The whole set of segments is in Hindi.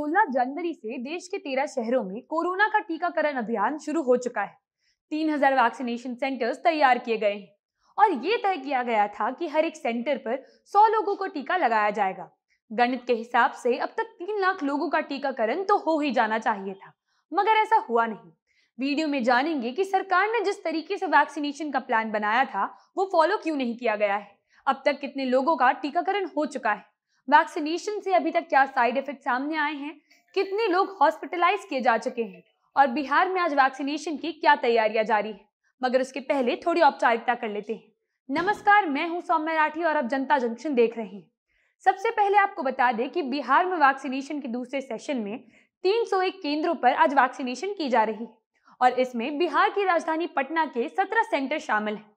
16 जनवरी से देश के 13 शहरों में कोरोना का टीकाकरण अभियान शुरू हो चुका है 3000 वैक्सीनेशन सेंटर्स तैयार किए गए हैं और ये तय किया गया था कि हर एक सेंटर पर 100 लोगों को टीका लगाया जाएगा गणित के हिसाब से अब तक तीन लाख लोगों का टीकाकरण तो हो ही जाना चाहिए था मगर ऐसा हुआ नहीं वीडियो में जानेंगे कि सरकार ने जिस तरीके से वैक्सीनेशन का प्लान बनाया था वो फॉलो क्यों नहीं किया गया है अब तक कितने लोगों का टीकाकरण हो चुका है वैक्सीनेशन से अभी तक क्या साइड इफेक्ट सामने आए हैं कितने लोग हॉस्पिटलाइज किए जा चुके हैं और बिहार में आज वैक्सीनेशन की क्या तैयारियां जारी है मगर उसके पहले थोड़ी औपचारिकता कर लेते हैं नमस्कार मैं हूं सौम्य राठी और आप जनता जंक्शन देख रहे हैं सबसे पहले आपको बता दें कि बिहार में वैक्सीनेशन के दूसरे सेशन में 301 केंद्रों पर आज वैक्सीनेशन की जा रही है और इसमें बिहार की राजधानी पटना के 17 सेंटर शामिल हैं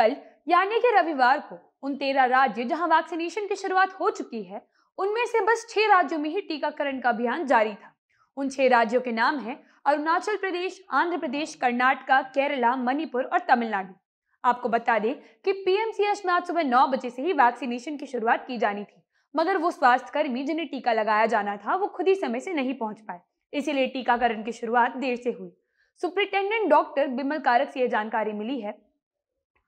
कल यानी कि रविवार को उन तेरह राज्य जहां वैक्सीनेशन की शुरुआत हो चुकी है उनमें से बस छह राज्यों में ही टीकाकरण का अभियान जारी था उन छह राज्यों के नाम हैं अरुणाचल प्रदेश आंध्र प्रदेश कर्नाटका केरला मणिपुर और तमिलनाडु आपको बता दें कि पीएमसीएच में आज सुबह नौ बजे से ही वैक्सीनेशन की शुरुआत की जानी थी मगर वो स्वास्थ्यकर्मी जिन्हें टीका लगाया जाना था वो खुद ही समय से नहीं पहुंच पाए इसीलिए टीकाकरण की शुरुआत देर से हुई सुप्रिंटेंडेंट डॉक्टर बिमल कारक से यह जानकारी मिली है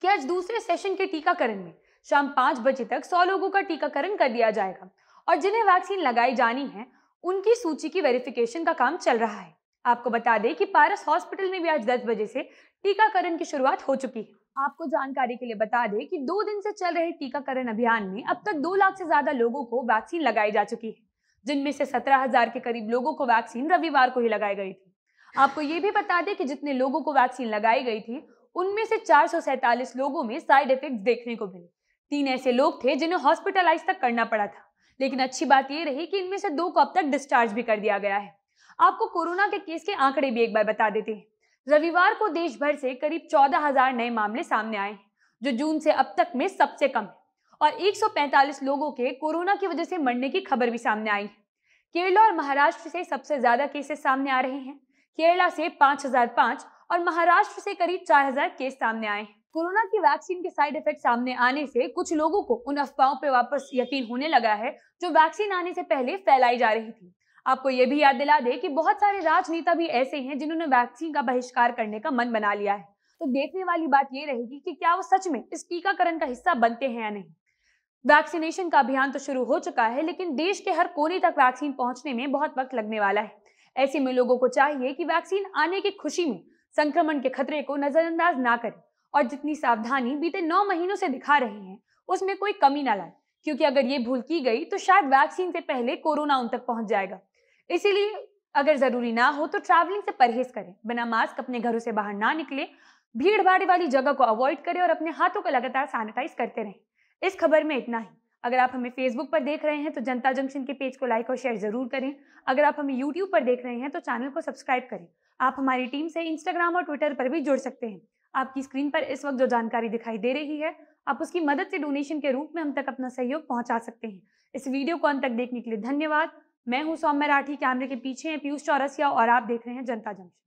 कि आज दूसरे सेशन के टीकाकरण में शाम पाँच बजे तक सौ लोगों का टीकाकरण कर दिया जाएगा और जिन्हें वैक्सीन लगाई जानी है उनकी सूची की वेरिफिकेशन का काम चल रहा है आपको बता दें कि पारस हॉस्पिटल में भी आज दस बजे से टीकाकरण की शुरुआत हो चुकी है आपको जानकारी के लिए बता दें कि दो दिन से चल रहे टीकाकरण अभियान में अब तक दो लाख से ज्यादा लोगों को वैक्सीन लगाई जा चुकी है जिनमें से सत्रह हजार के करीब लोगों को वैक्सीन रविवार को ही लगाई गई थी आपको ये भी बता दें कि जितने लोगों को वैक्सीन लगाई गई थी उनमें से चार लोगों में साइड इफेक्ट देखने को मिले तीन ऐसे लोग थे जिन्हें हॉस्पिटलाइज तक करना पड़ा था लेकिन अच्छी बात यह रही कि इनमें से दो को अब तक डिस्चार्ज भी कर दिया गया है आपको कोरोना के केस के आंकड़े भी एक बार बता देते हैं रविवार को देश भर से करीब 14,000 नए मामले सामने आए हैं जो जून से अब तक में सबसे कम है और 145 लोगों के कोरोना की वजह से मरने की खबर भी सामने आई है केरला और महाराष्ट्र से सबसे ज्यादा केसेस सामने आ रहे हैं केरला से पांच और महाराष्ट्र से करीब 4000 केस सामने आए कोरोना की वैक्सीन के साइड इफेक्ट सामने आने से कुछ लोगों को उन अफवाहों पर वापस यकीन होने लगा है जो वैक्सीन आने से पहले फैलाई जा रही थी आपको ये भी याद दिला दे कि बहुत सारे राजनेता भी ऐसे हैं जिन्होंने वैक्सीन का बहिष्कार करने का मन बना लिया है तो देखने वाली बात ये रहेगी कि क्या वो सच में इस टीकाकरण का हिस्सा बनते हैं या नहीं वैक्सीनेशन का अभियान तो शुरू हो चुका है लेकिन देश के हर कोने तक वैक्सीन पहुंचने में बहुत वक्त लगने वाला है ऐसे में लोगों को चाहिए कि वैक्सीन आने की खुशी में संक्रमण के खतरे को नजरअंदाज ना करें और जितनी सावधानी बीते नौ महीनों से दिखा रहे हैं उसमें कोई कमी ना लाए क्योंकि अगर ये भूल की गई तो शायद वैक्सीन से पहले कोरोना उन तक पहुंच जाएगा इसीलिए अगर जरूरी ना हो तो ट्रैवलिंग से परहेज करें बिना मास्क अपने घरों से बाहर ना निकले भीड़ भाड़ वाली जगह को अवॉइड करें और अपने हाथों को लगातार सैनिटाइज करते रहें इस खबर में इतना ही अगर आप हमें फेसबुक पर देख रहे हैं तो जनता जंक्शन के पेज को लाइक और शेयर जरूर करें अगर आप हमें यूट्यूब पर देख रहे हैं तो चैनल को सब्सक्राइब करें आप हमारी टीम से इंस्टाग्राम और ट्विटर पर भी जुड़ सकते हैं आपकी स्क्रीन पर इस वक्त जो जानकारी दिखाई दे रही है आप उसकी मदद से डोनेशन के रूप में हम तक अपना सहयोग पहुंचा सकते हैं इस वीडियो को अंत तक देखने के लिए धन्यवाद मैं हूं सौम्य राठी कैमरे के पीछे हैं पीयूष चौरसिया और आप देख रहे हैं जनता जंक्शन